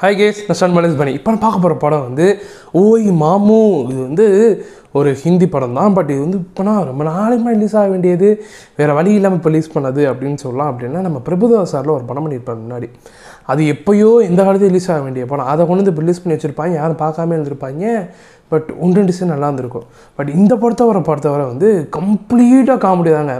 hi guys நஸ்டான் Malays பண்ணி இப்போ நான் பார்க்க போகிற படம் வந்து ஓய் மாமு இது வந்து ஒரு ஹிந்தி படம் தான் பட் இது வந்து இப்போனா ரொம்ப நாளைக்குமா ரிலீஸ் ஆக வேண்டியது வேறு வழி இல்லாமல் இப்போ ரிலீஸ் பண்ணது அப்படின்னு சொல்லலாம் அப்படின்னா நம்ம பிரபுதவா சாரில் ஒரு படம் பண்ணியிருப்பாங்க முன்னாடி அது எப்போயோ இந்த காலத்தில் ரிலீஸ் ஆக வேண்டிய படம் அதை கொண்டு வந்து ரிலீஸ் பண்ணி வச்சுருப்பாங்க யாரும் பார்க்காம இருந்திருப்பாங்க பட் ஒன்று டிசைன் நல்லா இருந்திருக்கும் பட் இந்த படத்தை வர படத்தை வர வந்து கம்ப்ளீட்டாக காமெடி தாங்க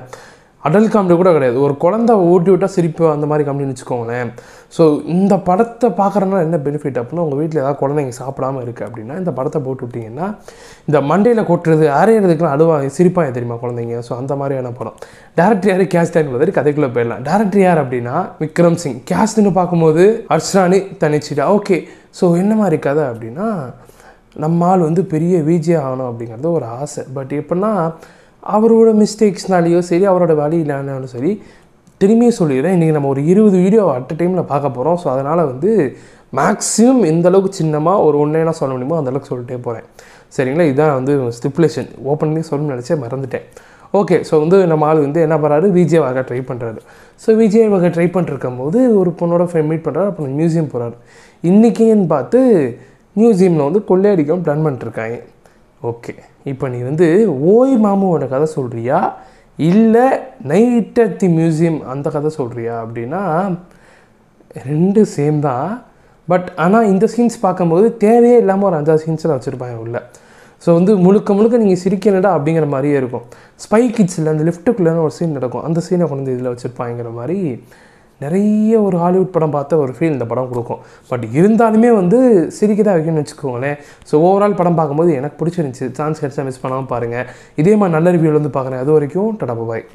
அடல் காமெடி கூட கிடையாது ஒரு குழந்த ஊட்டி விட்டால் சிரிப்பு அந்த மாதிரி காமெடின்னு வச்சுக்கோங்களேன் ஸோ இந்த படத்தை பார்க்குறதுனால என்ன பெனிஃபிட் அப்படின்னா உங்கள் வீட்டில் ஏதாவது குழந்தைங்க சாப்பிடாமல் இருக்குது அப்படின்னா இந்த படத்தை போட்டு விட்டிங்கன்னா இந்த மண்டையில் கொட்டுறது அரையிறதுக்குலாம் அழுவாங்க சிரிப்பாக தெரியுமா குழந்தைங்க ஸோ அந்த மாதிரியான படம் டேரக்டர் யார் கேஸ்ட் என்பதற்கு கதைக்குள்ளே போயிடலாம் டேரக்டர் யார் அப்படின்னா விக்ரம் சிங் கேஸ்ட்னு பார்க்கும்போது அர்ஷானி தனிச்சிட்டா ஓகே ஸோ என்ன மாதிரி கதை அப்படின்னா நம்மால் வந்து பெரிய விஜே ஆகணும் அப்படிங்கிறது ஒரு ஆசை பட் எப்படின்னா அவரோட மிஸ்டேக்ஸ்னாலேயோ சரி அவரோட இல்லைனாலும் சரி திரும்பியும் சொல்லிடுறேன் இன்றைக்கி நம்ம ஒரு இருபது வீடியோ அட் டைமில் பார்க்க போகிறோம் ஸோ அதனால் வந்து மேக்ஸிமம் எந்த அளவுக்கு சின்னமாக ஒரு ஒன்றேனா சொல்ல முடியுமோ அந்தளவுக்கு சொல்லிட்டே போகிறேன் சரிங்களா இதுதான் வந்து ஸ்டிப்புலேஷன் ஓப்பன்லேயே சொல்லணும்னு நினச்சே மறந்துட்டேன் ஓகே ஸோ வந்து நம்ம ஆள் வந்து என்ன பண்ணுறாரு விஜய் வகை ட்ரை பண்ணுறாரு ஸோ விஜய் வகை ட்ரை பண்ணிருக்கும் போது ஒரு பொண்ணோட ஃப்ரெண்ட் மீட் பண்ணுறாரு அப்புறம் மியூசியம் போகிறாரு இன்றைக்கின்னு பார்த்து மியூசியமில் வந்து கொள்ளையடிக்கவும் பிளான் பண்ணிட்டுருக்காங்க ஓகே இப்போ நீ வந்து ஓய் மாமுவோட கதை சொல்கிறியா இல்லை நைட் அட் தி மியூசியம் அந்த கதை சொல்கிறியா அப்படின்னா ரெண்டு சேம் தான் பட் ஆனால் இந்த சீன்ஸ் பார்க்கும்போது தேவையே இல்லாமல் ஒரு அஞ்சாறு சீன்ஸில் வச்சுருப்பாங்க உள்ள ஸோ வந்து முழுக்க முழுக்க நீங்கள் சிரிக்கலடா அப்படிங்கிற மாதிரியே இருக்கும் ஸ்பை கிட்ஸில் அந்த லிஃப்ட்டுக்குள்ளே ஒரு சீன் நடக்கும் அந்த சீனை கொண்டு இதில் வச்சுருப்பாங்கிற மாதிரி நிறைய ஒரு ஹாலிவுட் படம் பார்த்த ஒரு ஃபீல் இந்த படம் கொடுக்கும் பட் இருந்தாலுமே வந்து சிரிக்கதாக வைக்கணும்னு வச்சுக்கோங்களேன் ஸோ ஓவரால் படம் பார்க்கும்போது எனக்கு பிடிச்சிருந்துச்சி சான்ஸ் கிடச்சா மிஸ் பண்ணாமல் பாருங்கள் இதே மாதிரி நல்ல ரிவியூலேருந்து வந்து பார்க்குறேன் அது வரைக்கும் டடா பாய்